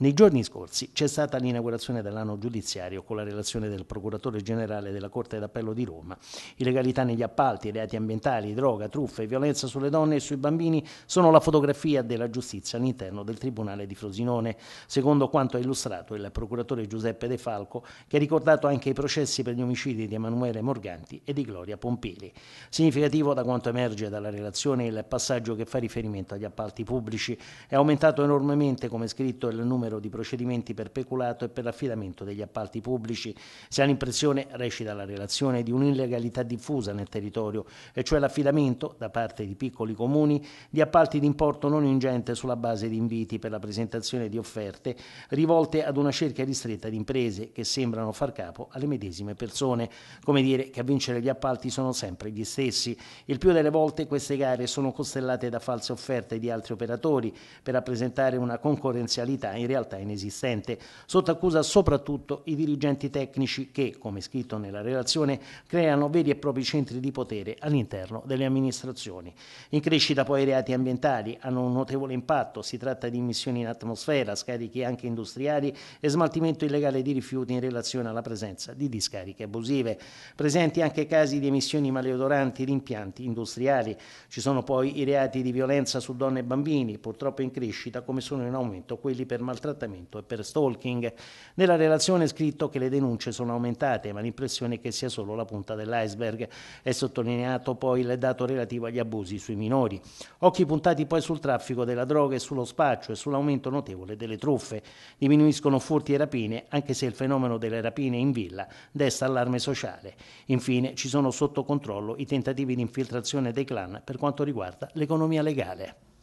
Nei giorni scorsi c'è stata l'inaugurazione dell'anno giudiziario con la relazione del procuratore generale della Corte d'Appello di Roma. Illegalità negli appalti, reati ambientali, droga, truffe, violenza sulle donne e sui bambini sono la fotografia della giustizia all'interno del Tribunale di Frosinone, secondo quanto ha illustrato il procuratore Giuseppe De Falco, che ha ricordato anche i processi per gli omicidi di Emanuele Morganti e di Gloria Pompili. Significativo da quanto emerge dalla relazione il passaggio che fa riferimento agli appalti pubblici. È aumentato enormemente, come scritto, il numero numero di procedimenti per peculato e per l'affidamento degli appalti pubblici. Si ha l'impressione, recita la relazione, di un'illegalità diffusa nel territorio, e cioè l'affidamento, da parte di piccoli comuni, di appalti di importo non ingente sulla base di inviti per la presentazione di offerte rivolte ad una cerchia ristretta di imprese che sembrano far capo alle medesime persone. Come dire che a vincere gli appalti sono sempre gli stessi. Il più delle volte queste gare sono costellate da false offerte di altri operatori per rappresentare una concorrenzialità in realtà realtà inesistente. Sotto accusa soprattutto i dirigenti tecnici che, come scritto nella relazione, creano veri e propri centri di potere all'interno delle amministrazioni. In crescita poi i reati ambientali hanno un notevole impatto, si tratta di emissioni in atmosfera, scarichi anche industriali e smaltimento illegale di rifiuti in relazione alla presenza di discariche abusive. Presenti anche casi di emissioni maleodoranti di impianti industriali. Ci sono poi i reati di violenza su donne e bambini, purtroppo in crescita come sono in aumento quelli per maltrattamento maltrattamento e per stalking. Nella relazione è scritto che le denunce sono aumentate, ma l'impressione è che sia solo la punta dell'iceberg. È sottolineato poi il dato relativo agli abusi sui minori. Occhi puntati poi sul traffico della droga e sullo spaccio e sull'aumento notevole delle truffe. Diminuiscono furti e rapine, anche se il fenomeno delle rapine in villa desta allarme sociale. Infine ci sono sotto controllo i tentativi di infiltrazione dei clan per quanto riguarda l'economia legale.